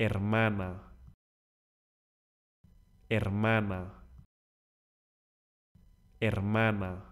hermana, hermana, hermana.